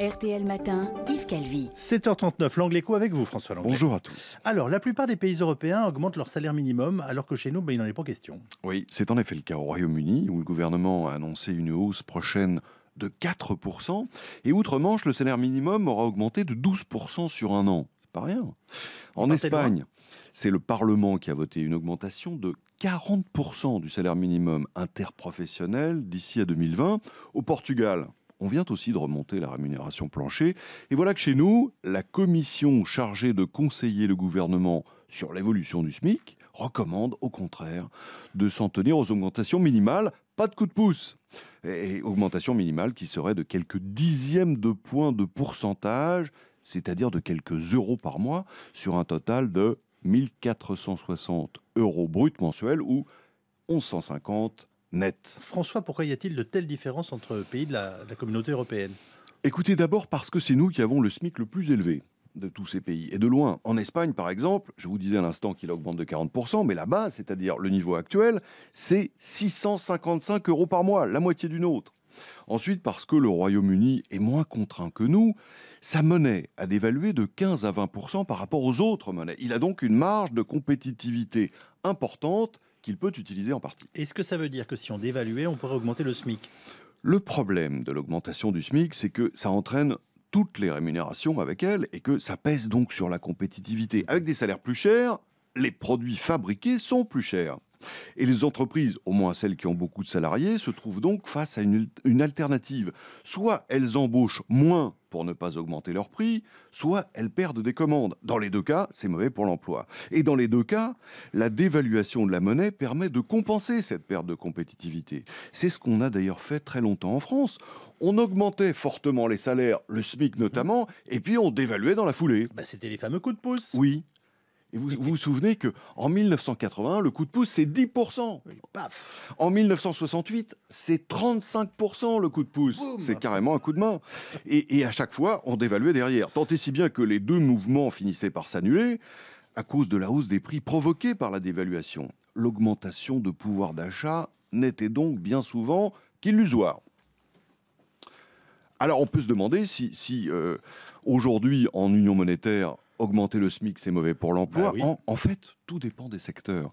RTL Matin, Yves Calvi. 7h39, l'angle avec vous, François Langlais. Bonjour à tous. Alors, la plupart des pays européens augmentent leur salaire minimum, alors que chez nous, ben, il n'en est pas question. Oui, c'est en effet le cas au Royaume-Uni, où le gouvernement a annoncé une hausse prochaine de 4%, et outre-Manche, le salaire minimum aura augmenté de 12% sur un an. C'est pas rien. En Espagne, c'est le Parlement qui a voté une augmentation de 40% du salaire minimum interprofessionnel d'ici à 2020. Au Portugal, on vient aussi de remonter la rémunération plancher. Et voilà que chez nous, la commission chargée de conseiller le gouvernement sur l'évolution du SMIC recommande au contraire de s'en tenir aux augmentations minimales, pas de coup de pouce. Et augmentation minimale qui serait de quelques dixièmes de points de pourcentage, c'est-à-dire de quelques euros par mois, sur un total de 1460 euros bruts mensuels ou 1150 François, pourquoi y a-t-il de telles différences entre pays de la, communauté européenne Écoutez, d'abord parce que c'est nous qui avons le SMIC le plus élevé de tous ces pays, et de loin. En Espagne, par exemple, je vous disais à l'instant qu'il augmente de 40%, mais là bas c'est-à-dire le niveau actuel, c'est 655 euros par mois, la moitié du nôtre. Ensuite, parce que le Royaume-Uni est moins contraint que nous, sa monnaie a dévalué de 15 à 20 par rapport aux autres monnaies. Il a donc une marge de compétitivité importante qu'il peut utiliser en partie. Est-ce que ça veut dire que si on dévaluait, on pourrait augmenter le SMIC Le problème de l'augmentation du SMIC, c'est que ça entraîne toutes les rémunérations avec elle et que ça pèse donc sur la compétitivité. Avec des salaires plus chers, les produits fabriqués sont plus chers. Et les entreprises, au moins celles qui ont beaucoup de salariés, se trouvent donc face à une, alternative. Soit elles embauchent moins pour ne pas augmenter leur prix, soit elles perdent des commandes. Dans les deux cas, c'est mauvais pour l'emploi. Et dans les deux cas, la dévaluation de la monnaie permet de compenser cette perte de compétitivité. C'est ce qu'on a d'ailleurs fait très longtemps en France. On augmentait fortement les salaires, le SMIC notamment, et puis on dévaluait dans la foulée. Bah, C'était les fameux coups de pouce. Oui vous, vous souvenez que en 1981, le coup de pouce, c'est 10%. En 1968, c'est 35% le coup de pouce. C'est carrément un coup de main. Et, à chaque fois, on dévaluait derrière. Tant et si bien que les deux mouvements finissaient par s'annuler à cause de la hausse des prix provoquée par la dévaluation. L'augmentation de pouvoir d'achat n'était donc bien souvent qu'illusoire. Alors on peut se demander si, euh, aujourd'hui en union monétaire augmenter le SMIC, c'est mauvais pour l'emploi. Bah en, fait, tout dépend des secteurs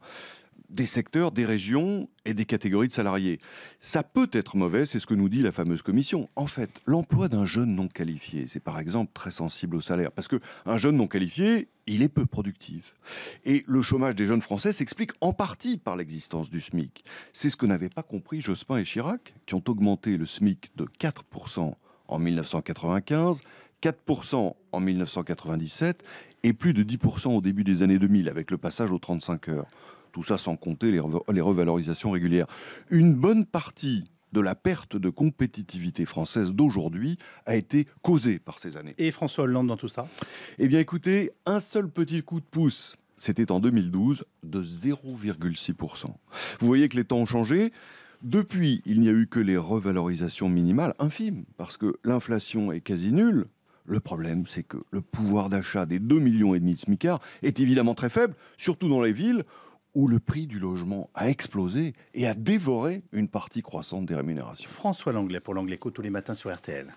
des secteurs, des régions et des catégories de salariés. Ça peut être mauvais, c'est ce que nous dit la fameuse commission. En fait, l'emploi d'un jeune non qualifié, c'est par exemple très sensible au salaire, parce que jeune non qualifié, il est peu productif. Et le chômage des jeunes Français s'explique en partie par l'existence du SMIC. C'est ce que n'avaient pas compris Jospin et Chirac, qui ont augmenté le SMIC de 4% en 1995 4% en 1997 et plus de 10% au début des années 2000 avec le passage aux 35 heures. Tout ça sans compter les, revalorisations régulières. Une bonne partie de la perte de compétitivité française d'aujourd'hui a été causée par ces années. Et François Hollande dans tout ça Eh bien écoutez, un seul petit coup de pouce, c'était en 2012 de 0,6%. Vous voyez que les temps ont changé. Depuis, il n'y a eu que les revalorisations minimales infimes, parce que l'inflation est quasi nulle, le problème, c'est que le pouvoir d'achat des 2,5 millions de smicards est évidemment très faible, surtout dans les villes où le prix du logement a explosé et a dévoré une partie croissante des rémunérations. François Langlais pour l'Anglais tous les matins sur RTL.